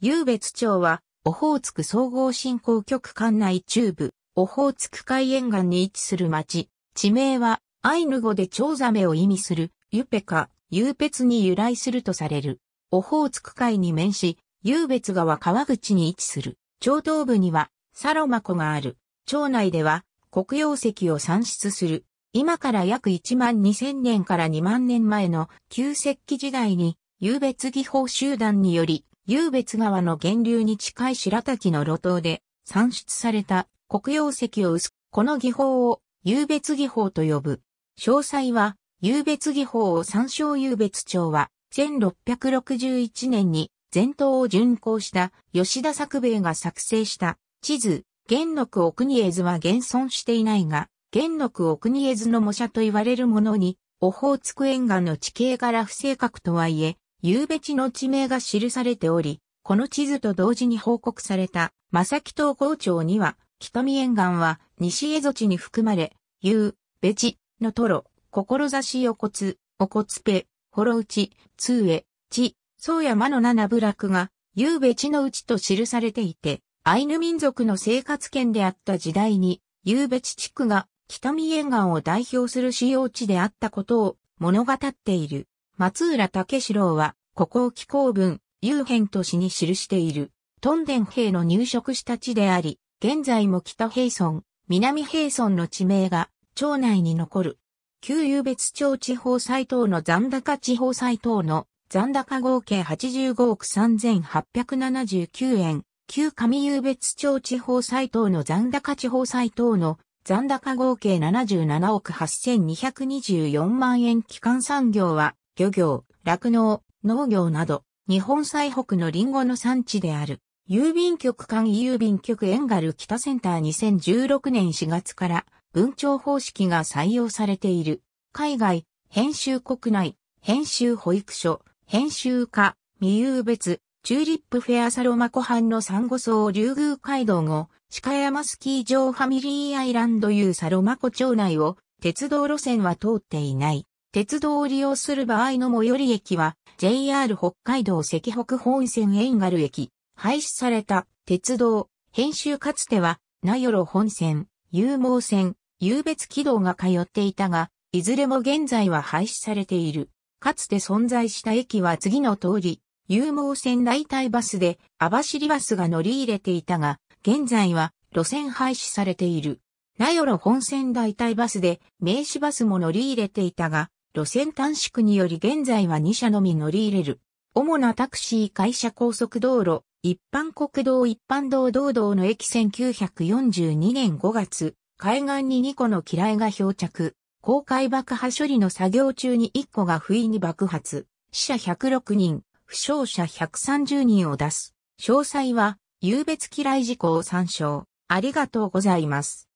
湧別町は、オホーツク総合振興局管内中部、オホーツク海沿岸に位置する町。地名は、アイヌ語でチョウザメを意味する、ユペカ、ユ別に由来するとされる。オホーツク海に面し、湧別川川口に位置する。町東部には、サロマ湖がある。町内では、黒曜石を産出する。今から約1万2000年から2万年前の旧石器時代に、湧別技法集団により湧別川の源流に近い白滝の路頭で産出された黒曜石を薄く、この技法を湧別技法と呼ぶ。詳細は、湧別技法を参照湧別町は、1661年に全島を巡行した吉田作兵衛が作成した地図、元禄奥に絵図は現存していないが、元禄奥に絵図の模写と言われるものに、オホーツク沿岸の地形柄不正確とはいえ、ゆうべ地の地名が記されており、この地図と同時に報告された、正木東郷町には、北見沿岸は西江戸地に含まれ、ゆうべ地のトロ、志横津、おこつぺ、ほろうち、つうえ、ち、そうやまの七部落が、ゆうべ地のうちと記されていて、アイヌ民族の生活圏であった時代に、ゆうべ地地区が北見沿岸を代表する使用地であったことを物語っている。松浦武四郎は、ここを紀行文、遊編都市に記している、トンデン兵の入植した地であり、現在も北平村、南平村の地名が、町内に残る。旧有別町地方斎等の残高地方斎等の残高合計85億3879円。旧上有別町地方斎等の残高地方斎等の残高合計77億8224万円基幹産業は漁業、酪農、農業など、日本最北のリンゴの産地である、郵便局間郵便局エンガル北センター2016年4月から、文鳥方式が採用されている。海外、編集国内、編集保育所、編集課、未有別、チューリップフェアサロマ湖畔のサンゴ層竜宮街道後、鹿山スキー場ファミリーアイランド U サロマ湖町内を、鉄道路線は通っていない。鉄道を利用する場合の最寄り駅は JR 北海道赤北本線遠軽駅。廃止された鉄道、編集かつては名寄本線、有毛線、有別軌道が通っていたが、いずれも現在は廃止されている。かつて存在した駅は次の通り、有毛線代替バスで網走バスが乗り入れていたが、現在は路線廃止されている。名寄本線代替バスで名刺バスも乗り入れていたが、路線短縮により現在は2社のみ乗り入れる。主なタクシー会社高速道路、一般国道一般道道道の駅1942年5月、海岸に2個の機雷が漂着。公開爆破処理の作業中に1個が不意に爆発。死者106人、負傷者130人を出す。詳細は、有別機雷事故を参照。ありがとうございます。